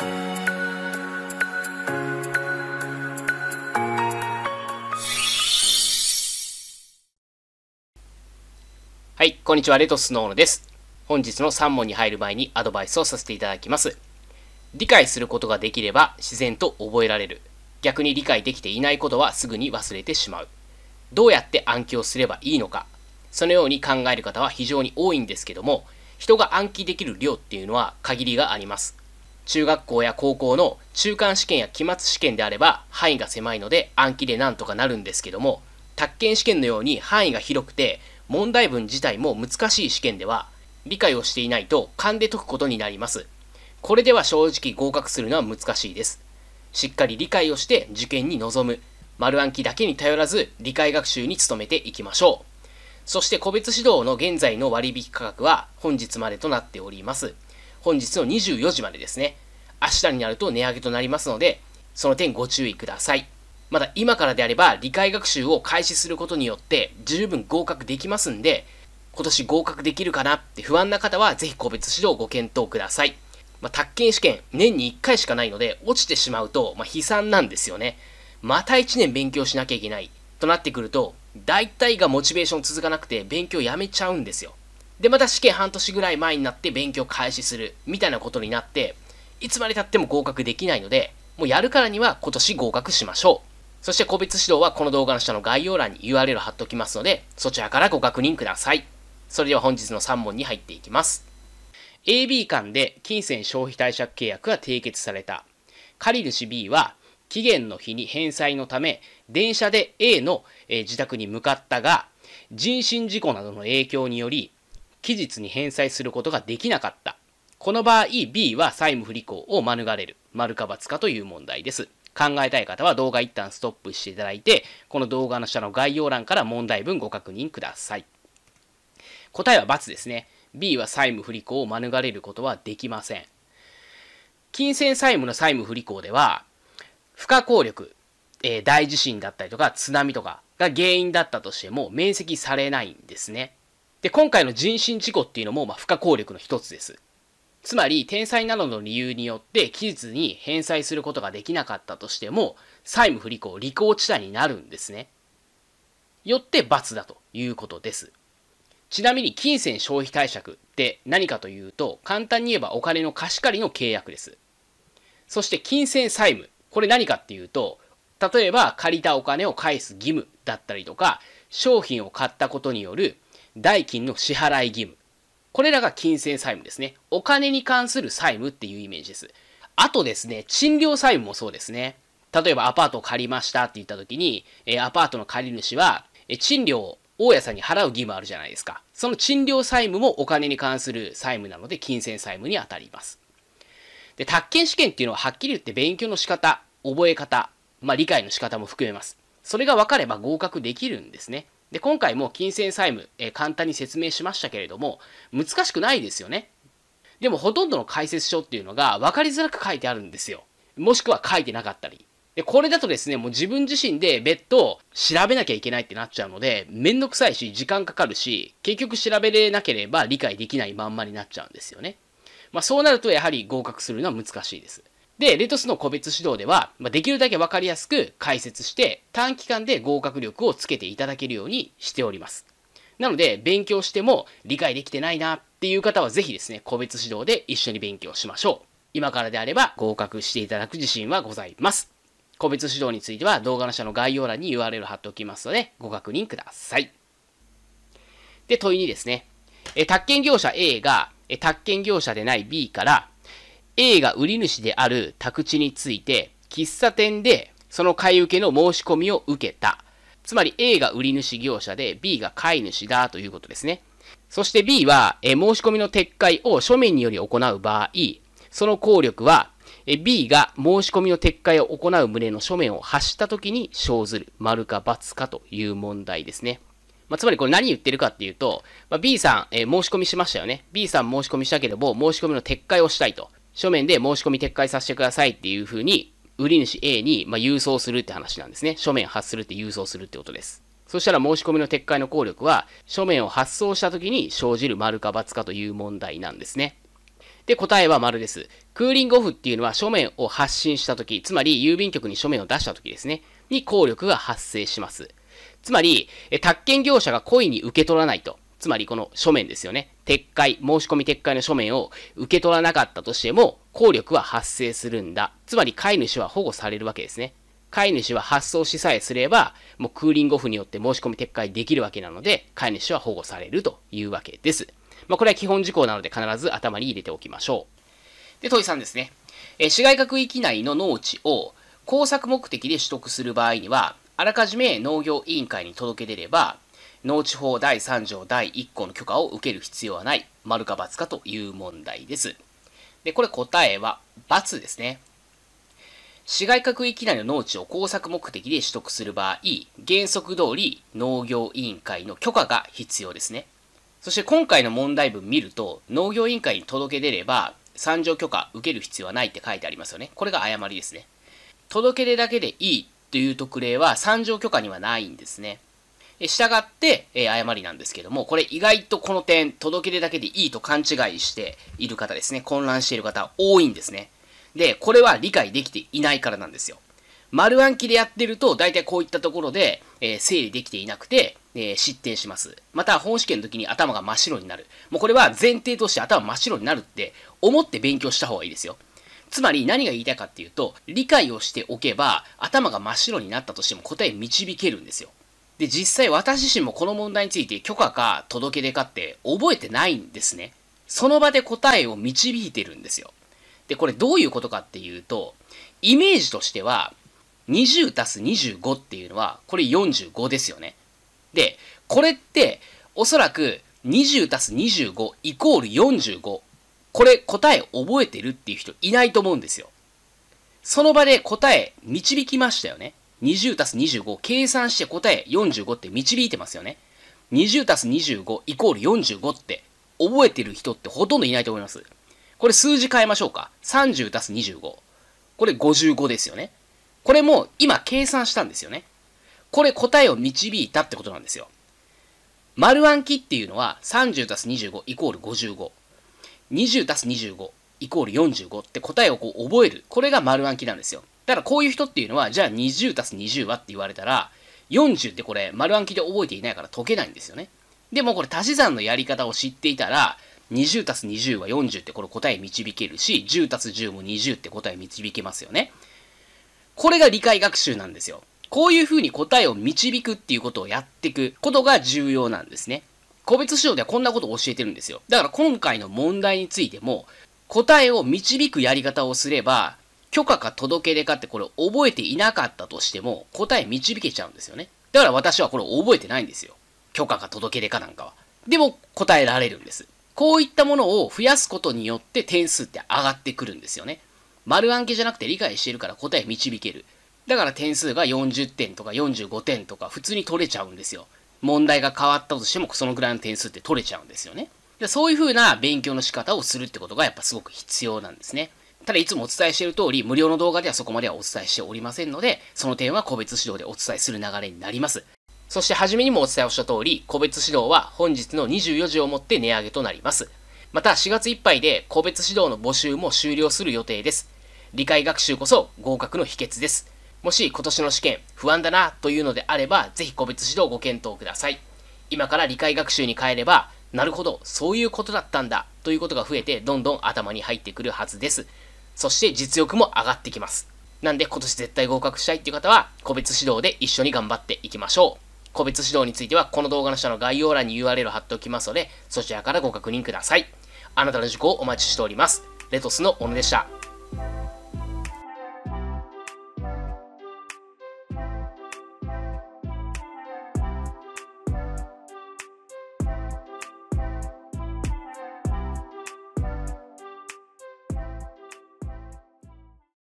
はい、こんにちは、レトスノーノです。本日の3問に入る前にアドバイスをさせていただきます。理解することができれば自然と覚えられる。逆に理解できていないことはすぐに忘れてしまう。どうやって暗記をすればいいのか。そのように考える方は非常に多いんですけども、人が暗記できる量っていうのは限りがあります。中学校や高校の中間試験や期末試験であれば範囲が狭いので暗記でなんとかなるんですけども宅建試験のように範囲が広くて問題文自体も難しい試験では理解をしていないと勘で解くことになりますこれでは正直合格するのは難しいですしっかり理解をして受験に臨む丸暗記だけに頼らず理解学習に努めていきましょうそして個別指導の現在の割引価格は本日までとなっております。本日の24時までですね。明日になると値上げとなりますので、その点ご注意ください。まだ今からであれば理解学習を開始することによって十分合格できますんで、今年合格できるかなって不安な方はぜひ個別指導をご検討ください。まあ、宅建試験年に1回しかないので落ちてしまうと、まあ、悲惨なんですよね。また1年勉強しなきゃいけないとなってくると、大体がモチベーション続かなくて勉強やめちゃうんですよ。で、また試験半年ぐらい前になって勉強開始する、みたいなことになって、いつまで経っても合格できないので、もうやるからには今年合格しましょう。そして個別指導はこの動画の下の概要欄に URL 貼っておきますので、そちらからご確認ください。それでは本日の3問に入っていきます。AB 間で金銭消費貸借契約が締結された。借り主 B は期限の日に返済のため、電車で A の、え自宅に向かったが、人身事故などの影響により、期日に返済することができなかった。この場合、B は債務不履行を免れる。丸か罰かという問題です。考えたい方は動画一旦ストップしていただいて、この動画の下の概要欄から問題文ご確認ください。答えは×ですね。B は債務不履行を免れることはできません。金銭債務の債務不履行では、不可抗力、えー、大地震だったりとか津波とかが原因だったとしても免責されないんですね。で、今回の人身事故っていうのも、まあ、不可抗力の一つです。つまり、天災などの理由によって期日に返済することができなかったとしても、債務不履行、履行地帯になるんですね。よって罰だということです。ちなみに、金銭消費貸借って何かというと、簡単に言えばお金の貸し借りの契約です。そして、金銭債務。これ何かっていうと、例えば借りたお金を返す義務だったりとか、商品を買ったことによる代金の支払い義務。これらが金銭債務ですね。お金に関する債務っていうイメージです。あとですね、賃料債務もそうですね。例えばアパートを借りましたって言った時に、えアパートの借り主は、え賃料を大家さんに払う義務あるじゃないですか。その賃料債務もお金に関する債務なので、金銭債務に当たります。で、宅建試験っていうのははっきり言って勉強の仕方、覚え方、まあ、理解の仕方も含めます。それが分かれば合格できるんですね。で、今回も金銭債務、えー、簡単に説明しましたけれども、難しくないですよね。でもほとんどの解説書っていうのが分かりづらく書いてあるんですよ。もしくは書いてなかったり。で、これだとですね、もう自分自身で別途調べなきゃいけないってなっちゃうので、めんどくさいし、時間かかるし、結局調べれなければ理解できないまんまになっちゃうんですよね。まあそうなるとやはり合格するのは難しいです。で、レトスの個別指導では、まあ、できるだけわかりやすく解説して、短期間で合格力をつけていただけるようにしております。なので、勉強しても理解できてないなっていう方は、ぜひですね、個別指導で一緒に勉強しましょう。今からであれば合格していただく自信はございます。個別指導については動画の下の概要欄に URL 貼っておきますので、ご確認ください。で、問いにですね、え、宅建業者 A が、え、宅建業者でない B から、A が売り主である宅地について、喫茶店でその買い受けの申し込みを受けた。つまり A が売り主業者で B が買い主だということですね。そして B は、え申し込みの撤回を書面により行う場合、その効力は、え B が申し込みの撤回を行う旨の書面を発した時に生ずる丸か×かという問題ですね。まあ、つまりこれ何言ってるかっていうと、まあ、B さん、えー、申し込みしましたよね。B さん申し込みしたけれども、申し込みの撤回をしたいと。書面で申し込み撤回させてくださいっていうふうに、売り主 A に、ま郵送するって話なんですね。書面発するって郵送するってことです。そしたら申し込みの撤回の効力は、書面を発送した時に生じる丸か×かという問題なんですね。で、答えは丸です。クーリングオフっていうのは書面を発信した時、つまり郵便局に書面を出した時ですね、に効力が発生します。つまり、え宅建業者が故意に受け取らないと。つまりこの書面ですよね。撤回、申し込み撤回の書面を受け取らなかったとしても、効力は発生するんだ。つまり飼い主は保護されるわけですね。飼い主は発送しさえすれば、もうクーリングオフによって申し込み撤回できるわけなので、飼い主は保護されるというわけです。まあ、これは基本事項なので必ず頭に入れておきましょう。で、問い3ですね。え市街化区域内の農地を工作目的で取得する場合には、あらかじめ農業委員会に届け出れば、農地法第3条第1項の許可を受ける必要はない、丸か×かという問題です。で、これ答えは×ですね。市街区域内の農地を工作目的で取得する場合、原則通り農業委員会の許可が必要ですね。そして今回の問題文見ると、農業委員会に届け出れば、参上許可受ける必要はないって書いてありますよね。これが誤りですね。届け出だけでいいという特例は参上許可にはないんですね。え従って、え誤りなんですけども、これ意外とこの点、届け出だけでいいと勘違いしている方ですね、混乱している方多いんですね。で、これは理解できていないからなんですよ。丸暗記でやってると、大体こういったところで、えー、整理できていなくて、えー、失点します。また、本試験の時に頭が真っ白になる。もうこれは前提として頭真っ白になるって思って勉強した方がいいですよ。つまり何が言いたいかっていうと、理解をしておけば、頭が真っ白になったとしても答え導けるんですよ。で、実際私自身もこの問題について許可か届け出かって覚えてないんですね。その場で答えを導いてるんですよ。で、これどういうことかっていうと、イメージとしては、20たす25っていうのは、これ45ですよね。で、これって、おそらく20たす25イコール45。これ答え覚えてるっていう人いないと思うんですよ。その場で答え導きましたよね。20たす25計算して答え45って導いてますよね。20たす25イコール45って覚えてる人ってほとんどいないと思います。これ数字変えましょうか。30たす25。これ55ですよね。これも今計算したんですよね。これ答えを導いたってことなんですよ。丸暗記っていうのは30たす25イコール55。20たす25イコール45って答えをこう覚える。これが丸暗記なんですよ。だからこういう人っていうのは、じゃあ20たす20はって言われたら、40ってこれ丸暗記で覚えていないから解けないんですよね。でもこれ足し算のやり方を知っていたら、20たす20は40ってこれ答え導けるし、10たす10も20って答え導けますよね。これが理解学習なんですよ。こういうふうに答えを導くっていうことをやっていくことが重要なんですね。個別指導ではこんなことを教えてるんですよ。だから今回の問題についても、答えを導くやり方をすれば、許可か届け出かってこれ覚えていなかったとしても答え導けちゃうんですよね。だから私はこれ覚えてないんですよ。許可か届け出かなんかは。でも答えられるんです。こういったものを増やすことによって点数って上がってくるんですよね。丸暗記じゃなくて理解してるから答え導ける。だから点数が40点とか45点とか普通に取れちゃうんですよ。問題が変わったとしてもそのぐらいの点数って取れちゃうんですよね。そういう風な勉強の仕方をするってことがやっぱすごく必要なんですね。ただいつもお伝えしている通り、無料の動画ではそこまではお伝えしておりませんので、その点は個別指導でお伝えする流れになります。そして初めにもお伝えをした通り、個別指導は本日の24時をもって値上げとなります。また4月いっぱいで個別指導の募集も終了する予定です。理解学習こそ合格の秘訣です。もし今年の試験不安だなというのであれば、ぜひ個別指導をご検討ください。今から理解学習に変えれば、なるほど、そういうことだったんだということが増えてどんどん頭に入ってくるはずです。そして実力も上がってきます。なんで今年絶対合格したいっていう方は、個別指導で一緒に頑張っていきましょう。個別指導についてはこの動画の下の概要欄に URL 貼っておきますので、そちらからご確認ください。あなたの事故をお待ちしております。レトスの小野でした。